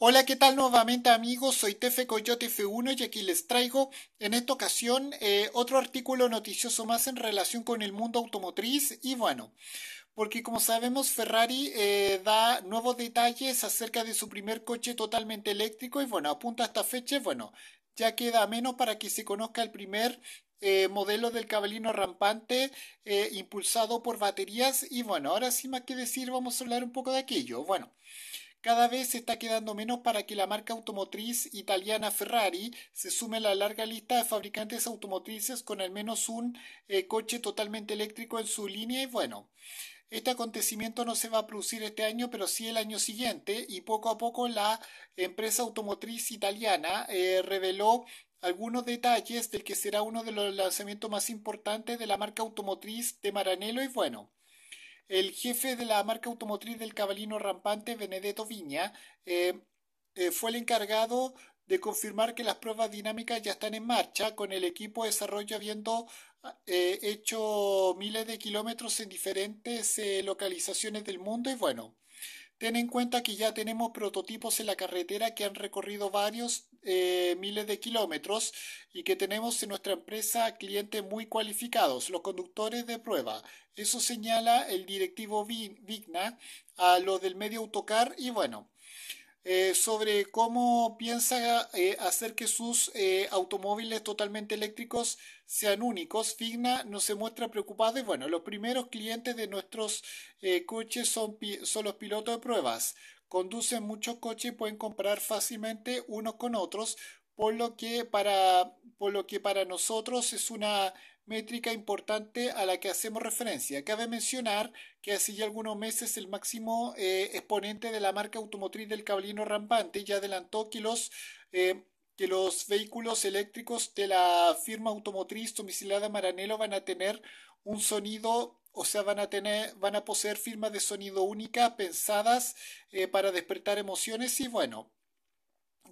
Hola, ¿qué tal nuevamente amigos? Soy Tefe Coyote F1 y aquí les traigo en esta ocasión eh, otro artículo noticioso más en relación con el mundo automotriz y bueno, porque como sabemos Ferrari eh, da nuevos detalles acerca de su primer coche totalmente eléctrico y bueno, apunta a esta fecha, bueno, ya queda menos para que se conozca el primer eh, modelo del cabalino rampante impulsado por baterías y bueno, ahora sin más que decir vamos a hablar un poco de aquello. Bueno, cada vez se está quedando menos para que la marca automotriz italiana Ferrari se sume a la larga lista de fabricantes automotrices con al menos un eh, coche totalmente eléctrico en su línea y bueno. Este acontecimiento no se va a producir este año, pero sí el año siguiente, y poco a poco la empresa automotriz italiana eh, reveló algunos detalles del que será uno de los lanzamientos más importantes de la marca automotriz de Maranello y bueno el jefe de la marca automotriz del cabalino rampante, Benedetto Viña, eh, eh, fue el encargado de confirmar que las pruebas dinámicas ya están en marcha, con el equipo de desarrollo habiendo eh, hecho miles de kilómetros en diferentes localizaciones del mundo y bueno. Ten en cuenta que ya tenemos prototipos en la carretera que han recorrido varios eh, miles de kilómetros y que tenemos en nuestra empresa clientes muy cualificados, los conductores de prueba. Eso señala el directivo Vigna a los del medio autocar y bueno. Eh, sobre cómo piensa eh, hacer que sus eh, automóviles totalmente eléctricos sean únicos. Figna no se muestra preocupada y bueno, los primeros clientes de nuestros coches son, son los pilotos de pruebas. Conducen muchos coches y pueden comprar fácilmente unos con otros, por lo que para, por lo que para nosotros es una métrica importante a la que hacemos referencia. Cabe mencionar que hace ya algunos meses el máximo eh, exponente de la marca automotriz del caballino rampante ya adelantó que los, eh, que los vehículos eléctricos de la firma automotriz domicilada Maranello van a tener un sonido o sea, van a tener, van a poseer firmas de sonido única pensadas eh, para despertar emociones y bueno,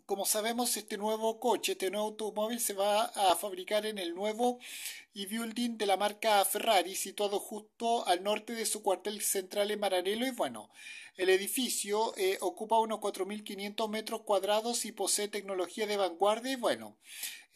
como sabemos, este nuevo coche, este nuevo automóvil se va a fabricar en el nuevo e-building de la marca Ferrari, situado justo al norte de su cuartel central en Maranello. Y bueno, el edificio eh, ocupa unos 4.500 metros cuadrados y posee tecnología de vanguardia. Y bueno,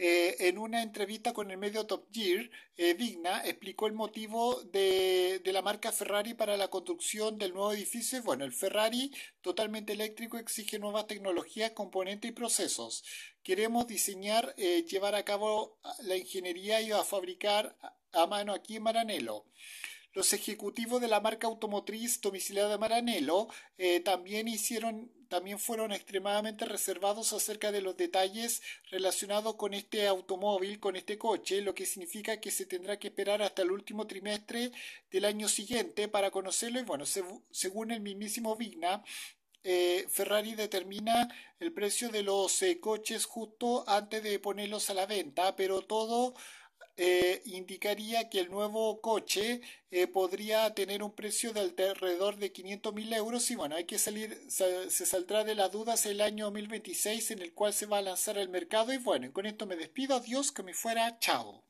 eh, en una entrevista con el medio Top Gear, eh, Digna explicó el motivo de, la marca Ferrari para la construcción del nuevo edificio. Bueno, el Ferrari totalmente eléctrico exige nuevas tecnologías, componentes y procesos. Queremos diseñar, eh, llevar a cabo la ingeniería y a fabricar a mano aquí en Maranelo. Los ejecutivos de la marca automotriz domiciliada de Maranello eh, también hicieron también fueron extremadamente reservados acerca de los detalles relacionados con este automóvil, con este coche, lo que significa que se tendrá que esperar hasta el último trimestre del año siguiente para conocerlo y bueno, según el mismísimo Vigna, eh, Ferrari determina el precio de los eh, coches justo antes de ponerlos a la venta, pero todo eh, indicaría que el nuevo coche eh, podría tener un precio de alrededor de 500 mil euros y bueno, hay que salir, se saldrá de las dudas el año 2026 en el cual se va a lanzar al mercado y bueno, con esto me despido, adiós, que me fuera, chao.